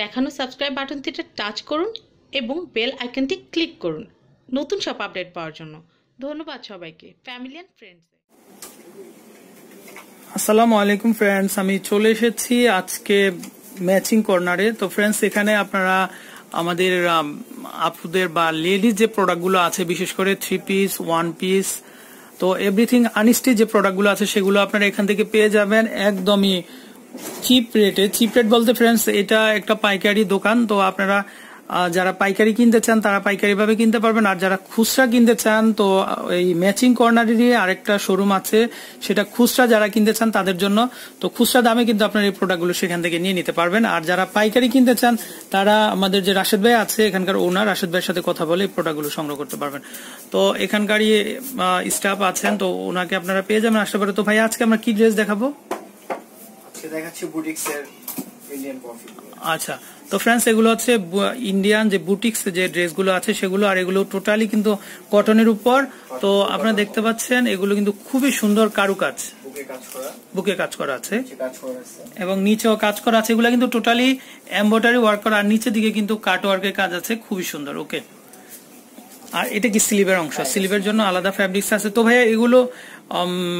দেখানো subscribe বাটনটিতে touch করুন এবং বেল আইকনটি ক্লিক করুন নতুন সব আপডেট পাওয়ার জন্য ধন্যবাদ সবাইকে ফ্যামিলি অ্যান্ড ফ্রেন্ডস আসসালামু আলাইকুম ফ্রেন্ডস আমি চলে এসেছি আজকে ম্যাচিং কর্নারে তো ফ্রেন্ডস এখানে আপনারা আমাদের আপুদের বা লেডিজ যে প্রোডাক্টগুলো আছে বিশেষ করে থ্রি পিস ওয়ান পিস তো এভরিথিং আনিস্টি যে প্রোডাক্টগুলো আছে সেগুলো আপনারা এখান থেকে পেয়ে যাবেন একদমই চিপ রেটে চিপ রেট বলতে ফ্রেন্ডস এটা একটা পাইকারি দোকান তো আপনারা যারা পাইকারি কিনতে চান তারা পাইকারি ভাবে কিনতে পারবেন আর যারা খুচরা কিনতে চান তো এই ম্যাচিং কর্নারেরই আরেকটা শোরুম আছে সেটা খুচরা যারা কিনতে চান তাদের জন্য তো খুচরা দামে কিন্তু আপনার এই প্রোডাক্টগুলো সেখান থেকে নিয়ে নিতে পারবেন আর যারা পাইকারি কিনতে চান তারা আমাদের যে রাশেদ ভাই আছে এখানকার ওনার রাশেদ ভাইয়ের সাথে কথা বলে এই প্রোডাক্টগুলো সংগ্রহ করতে পারবেন তো এখানকারই স্টাফ আছেন তো ওনাকে আপনারা পেয়ে যাবেন আসতে পারে তো ভাই আজকে আমরা কি ড্রেস দেখাবো আজকে দেখাচ্ছি বুটিক্সের আচ্ছা তো ফ্রেন্ডস এগুলো হচ্ছে ইন্ডিয়ান যে বুটিক্স যে ড্রেসগুলো আছে সেগুলো আর এগুলো টোটালি কিন্তু কটনের উপর তো আপনারা দেখতে পাচ্ছেন এগুলো কিন্তু খুবই সুন্দর কারুকাজ বুকে কাজ করা আছে এবং নিচেও কাজ করা আছে এগুলো কিন্তু টোটালি এম্বয়ডারি ওয়ার্ক করা আর নিচের দিকে কিন্তু কাট ওয়ার্কের কাজ আছে খুবই সুন্দর ওকে আর এটা কি স্লিভের অংশ স্লিভের জন্য আলাদা ফ্যাব্রিক্স আছে তো ভাইয়া এগুলো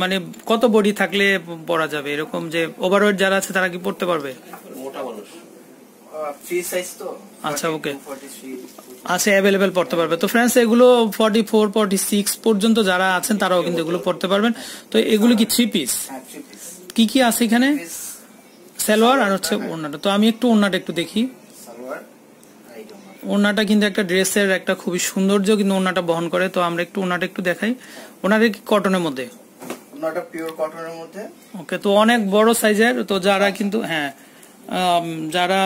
মানে কত বডি থাকলে পরা যাবে এরকম যে ওভারওয়েট যারা আছে তারা কি পড়তে পারবে মোটা মানুষ আচ্ছা ওকে আছে অ্যাভেলেবেল পড়তে পারবে তো ফ্রেন্ডস এগুলো ফর্টি ফোর ফর্টি সিক্স পর্যন্ত যারা আছেন তারাও কিন্তু এগুলো পড়তে পারবেন তো এগুলো কি থ্রি হ্যাঁ, পিস কি কি আছে এখানে সালোয়ার আর হচ্ছে ওড়নাটা তো আমি একটু ওড়নাটা একটু দেখি ওনাটা কিন্তু একটা ড্রেসের একটা খুবই সৌন্দর্য কিন্তু ওনাটা বহন করে তো আমরা একটু ওনাটা একটু দেখাই ওনার কি কটনের মধ্যে ওনাটা পিওর কটনের মধ্যে ওকে তো অনেক বড় সাইজের তো যারা কিন্তু হ্যাঁ যারা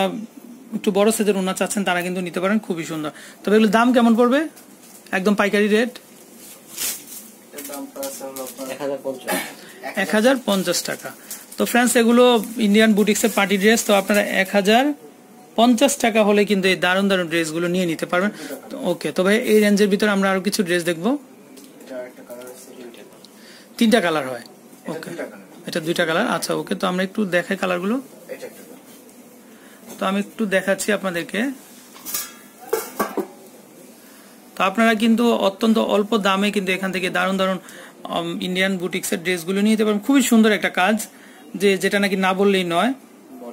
একটু বড় সাইজের ওনা চাচ্ছেন তারা কিন্তু নিতে পারেন খুবই সুন্দর তবে এগুলোর দাম কেমন পড়বে একদম পাইকারি রেট এক হাজার পঞ্চাশ টাকা তো ফ্রেন্ডস এগুলো ইন্ডিয়ান বুটিক্সের পার্টি ড্রেস তো আপনারা এক হাজার পঞ্চাশ টাকা হলে কিন্তু এই দারুণ দারুণ ড্রেসগুলো নিয়ে নিতে পারবেন ওকে তবে এই রেঞ্জের ভিতরে আমরা আরো কিছু ড্রেস দেখব তিনটা কালার হয় ওকে এটা দুইটা কালার আচ্ছা ওকে তো আমরা একটু দেখাই কালারগুলো তো আমি একটু দেখাচ্ছি আপনাদেরকে তো আপনারা কিন্তু অত্যন্ত অল্প দামে কিন্তু এখান থেকে দারুণ দারুণ ইন্ডিয়ান বুটিক্সের ড্রেসগুলো নিয়ে নিতে পারেন খুবই সুন্দর একটা কাজ যে যেটা নাকি না বললেই নয়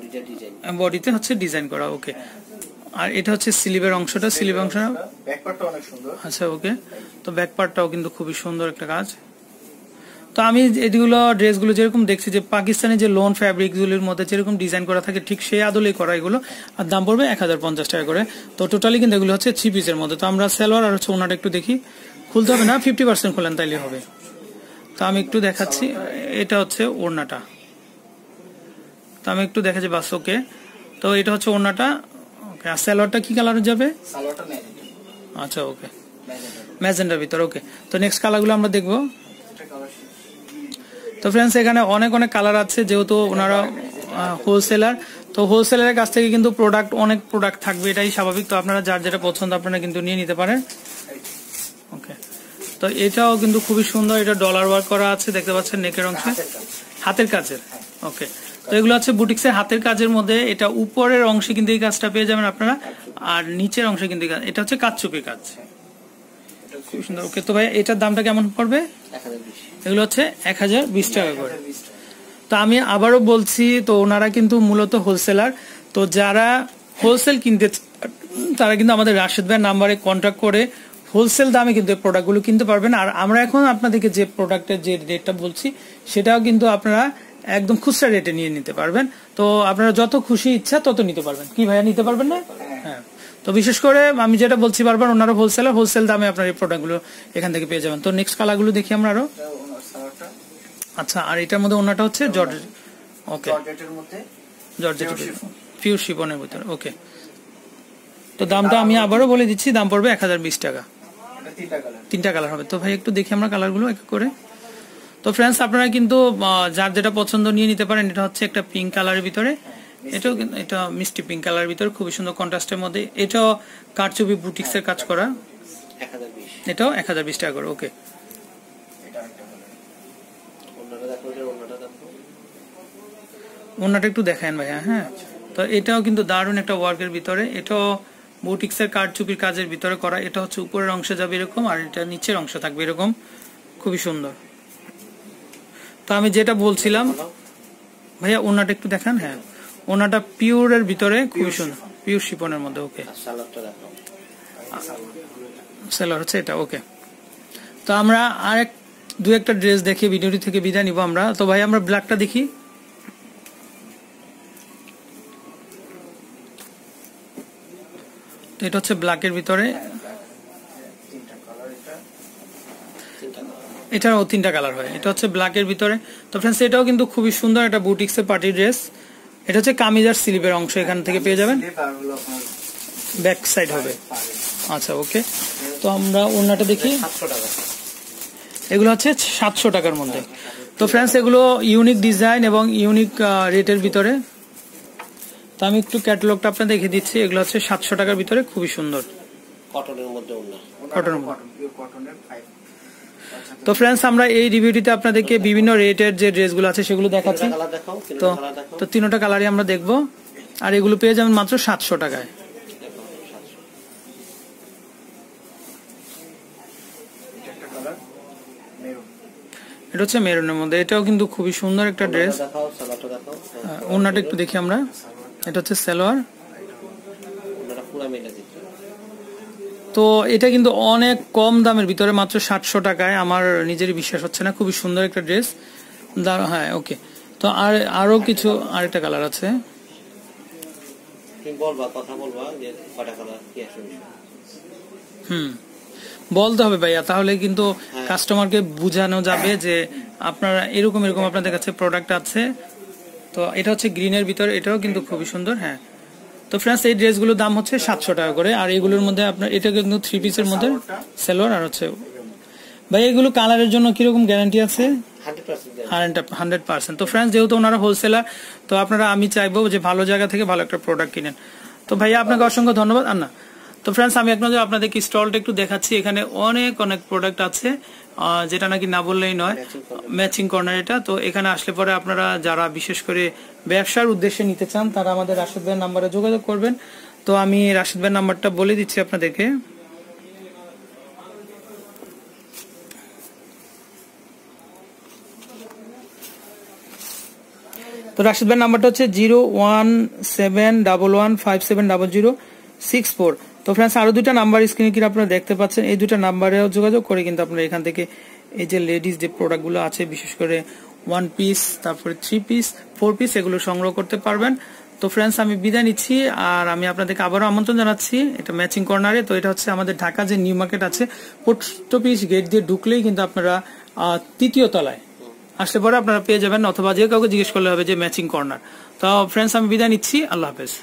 বডিটা ডিজাইন বডিতে হচ্ছে ডিজাইন করা ওকে হ্যাঁ। আর এটা হচ্ছে স্লিভের অংশটা স্লিভ অংশটা ব্যাক পার্টটা অনেক সুন্দর আচ্ছা ওকে তো ব্যাক পার্টটাও কিন্তু খুবই সুন্দর একটা কাজ তো আমি এগুলো ড্রেসগুলো যেরকম দেখছি যে পাকিস্তানি যে লোন ফ্যাব্রিকগুলির মধ্যে যেরকম ডিজাইন করা থাকে ঠিক সেই আদলেই করা এগুলো আর দাম পড়বে এক হাজার পঞ্চাশ টাকা করে তো টোটালি কিন্তু এগুলো হচ্ছে থ্রি পিসের মধ্যে তো আমরা সেলোয়ার আর হচ্ছে ওনাটা একটু দেখি খুলতে হবে না ফিফটি পার্সেন্ট খোলেন তাইলে হবে তো আমি একটু দেখাচ্ছি এটা হচ্ছে ওড়নাটা আমি একটু দেখা যাবে বাস ওকে তো এটা হচ্ছে ওনাটা ওকে আর সালোয়ারটা কি কালার যাবে আচ্ছা ওকে ম্যাজেন্ডার ভিতর ওকে তো নেক্সট কালারগুলো আমরা দেখবো তো ফ্রেন্ডস এখানে অনেক অনেক কালার আছে যেহেতু ওনারা হোলসেলার তো হোলসেলারের কাছ থেকে কিন্তু প্রোডাক্ট অনেক প্রোডাক্ট থাকবে এটাই স্বাভাবিক তো আপনারা যার যেটা পছন্দ আপনারা কিন্তু নিয়ে নিতে পারেন ওকে তো এটাও কিন্তু খুবই সুন্দর এটা ডলার ওয়ার্ক করা আছে দেখতে পাচ্ছেন নেকের অংশে হাতের কাজের হ্যাঁ। ওকে তো এগুলো হচ্ছে বুটিক্সের হাতের কাজের মধ্যে এটা উপরের অংশে কিন্তু এই কাজটা পেয়ে যাবেন আপনারা আর নিচের অংশে কিন্তু এটা হচ্ছে কাচুপি কাজ খুব সুন্দর ওকে তো ভাই এটার দামটা কেমন পড়বে এগুলো হচ্ছে এক হাজার বিশ টাকা করে তো আমি আবারও বলছি তো ওনারা কিন্তু মূলত হোলসেলার তো যারা হোলসেল কিনতে তারা কিন্তু আমাদের রাশেদ ভাইয়ের নাম্বারে কন্ট্যাক্ট করে হোলসেল দামে কিন্তু এই প্রোডাক্টগুলো কিনতে পারবেন আর আমরা এখন আপনাদেরকে যে প্রোডাক্টের যে রেটটা বলছি সেটাও কিন্তু আপনারা একদম খুচরা রেটে নিয়ে নিতে পারবেন তো আপনারা যত খুশি ইচ্ছা তত নিতে পারবেন কি ভাইয়া নিতে পারবেন না হ্যাঁ তো বিশেষ করে আমি যেটা বলছি বারবার ওনারা হোলসেলার হোলসেল দামে আপনার এই প্রোডাক্টগুলো এখান থেকে পেয়ে যাবেন তো নেক্সট কালারগুলো দেখি আমরা আরো আচ্ছা আর এটার মধ্যে ওনাটা হচ্ছে জর্জ ওকে জর্জেট পিওর শিপনের ভিতরে ওকে তো দামটা আমি আবারও বলে দিচ্ছি দাম পড়বে এক হাজার বিশ টাকা তিনটা কালার হবে তো ভাই একটু দেখি আমরা কালারগুলো এক করে তো ফ্রেন্ডস আপনারা কিন্তু যার যেটা পছন্দ নিয়ে নিতে পারেন এটা হচ্ছে একটা পিঙ্ক কালারের ভিতরে এটাও এটা মিষ্টি পিঙ্ক কালারের ভিতরে খুবই সুন্দর কন্ট্রাস্টের মধ্যে এটাও কারচুপি বুটিক্সের কাজ করা এটাও এক হাজার বিশ টাকা করে ওকে ওনাটা একটু দেখেন ভাইয়া হ্যাঁ তো এটাও কিন্তু দারুণ একটা ওয়ার্কের ভিতরে এটাও বুটিক্সের কারচুপির কাজের ভিতরে করা এটা হচ্ছে উপরের অংশে যাবে এরকম আর এটা নিচের অংশ থাকবে এরকম খুবই সুন্দর তো আমি যেটা বলছিলাম ভাইয়া ওনাটা একটু দেখান হ্যাঁ ওনাটা পিওরের ভিতরে খুবই সুন্দর পিওর শিপনের মধ্যে ওকে সেলার হচ্ছে এটা ওকে তো আমরা আর এক দু একটা ড্রেস দেখি ভিডিওটি থেকে বিদায় নিব আমরা তো ভাই আমরা ব্ল্যাকটা দেখি তো এটা হচ্ছে ব্ল্যাকের ভিতরে এটাও তিনটা কালার হয় এটা হচ্ছে ব্ল্যাকের ভিতরে তো ফ্রেন্ডস এটাও কিন্তু খুবই সুন্দর একটা বুটিক্সের পার্টি ড্রেস এটা হচ্ছে কামিজ আর স্লিভের অংশ এখান থেকে পেয়ে যাবেন ব্যাক সাইড হবে আচ্ছা ওকে তো আমরা ওনাটা দেখি এগুলো হচ্ছে সাতশো টাকার মধ্যে তো ফ্রেন্ডস এগুলো ইউনিক ডিজাইন এবং ইউনিক রেটের ভিতরে তো আমি একটু ক্যাটালগটা আপনার দেখে দিচ্ছি এগুলো হচ্ছে সাতশো টাকার ভিতরে খুবই সুন্দর কটনের মধ্যে কটনের কটনের তো ফ্রেন্ডস আমরা এই রিভিউটিতে আপনাদেরকে বিভিন্ন রেটের যে ড্রেসগুলো আছে সেগুলো দেখাচ্ছি তো তো তিনোটা কালারই আমরা দেখব আর এগুলো পেয়ে যাবেন মাত্র সাতশো টাকায় এটা হচ্ছে মেরুনের মধ্যে এটাও কিন্তু খুবই সুন্দর একটা ড্রেস ওনাটা একটু দেখি আমরা এটা হচ্ছে সালোয়ার পুরো মেলে তো এটা কিন্তু অনেক কম দামের ভিতরে মাত্র সাতশো টাকায় আমার নিজেরই বিশ্বাস হচ্ছে না খুবই সুন্দর একটা ড্রেস হ্যাঁ ওকে তো আর আরো কিছু আরেকটা কালার আছে হুম বলতে হবে ভাইয়া তাহলে কিন্তু হ্যাঁ। কাস্টমারকে বুঝানো যাবে যে আপনারা এরকম এরকম আপনাদের কাছে প্রোডাক্ট আছে তো এটা হচ্ছে গ্রিনের ভিতরে এটাও কিন্তু খুবই সুন্দর হ্যাঁ তো ফ্রেন্ডস এই ড্রেসগুলোর দাম হচ্ছে সাতশো টাকা করে আর এগুলোর মধ্যে আপনার এটা কিন্তু থ্রি পিসের মধ্যে সেলোয়ার আর হচ্ছে ভাই এগুলো কালারের জন্য কিরকম গ্যারান্টি আছে হান্ড্রেড পার্সেন্ট তো ফ্রেন্ডস যেহেতু ওনারা হোলসেলার তো আপনারা আমি চাইবো যে ভালো জায়গা থেকে ভালো একটা প্রোডাক্ট কিনেন তো ভাইয়া আপনাকে অসংখ্য ধন্যবাদ আর না তো ফ্রেন্ডস আমি এখন আপনাদেরকে স্টলটা একটু দেখাচ্ছি এখানে অনেক অনেক প্রোডাক্ট আছে যেটা নাকি না বললেই নয় ম্যাচিং কর্নার এটা তো এখানে আসলে পরে আপনারা যারা বিশেষ করে ব্যবসার উদ্দেশ্যে নিতে চান তারা আমাদের রাশেদ ভাইয়ের নাম্বারে যোগাযোগ করবেন তো আমি রাশেদ ভাইয়ের নাম্বারটা বলে দিচ্ছি আপনাদেরকে তো রাশেদ ভাইয়ের নাম্বারটা হচ্ছে zero one seven double one five seven double zero six four তো ফ্রেন্ডস আরও দুটা নাম্বার স্ক্রিনে কিন্তু আপনারা দেখতে পাচ্ছেন এই দুটা নাম্বারেও যোগাযোগ করে কিন্তু আপনারা এখান থেকে এই যে লেডিস যে প্রোডাক্টগুলো আছে বিশেষ করে ওয়ান পিস তারপরে থ্রি পিস ফোর পিস এগুলো সংগ্রহ করতে পারবেন তো ফ্রেন্ডস আমি বিদায় নিচ্ছি আর আমি আপনাদেরকে আবারও আমন্ত্রণ জানাচ্ছি এটা ম্যাচিং কর্নারে তো এটা হচ্ছে আমাদের ঢাকা যে নিউ মার্কেট আছে পোস্ট অফিস গেট দিয়ে ঢুকলেই কিন্তু আপনারা তৃতীয় তলায় আসলে পরে আপনারা পেয়ে যাবেন অথবা যে কাউকে জিজ্ঞেস করলে হবে যে ম্যাচিং কর্নার তো ফ্রেন্ডস আমি বিদায় নিচ্ছি আল্লাহ হাফেজ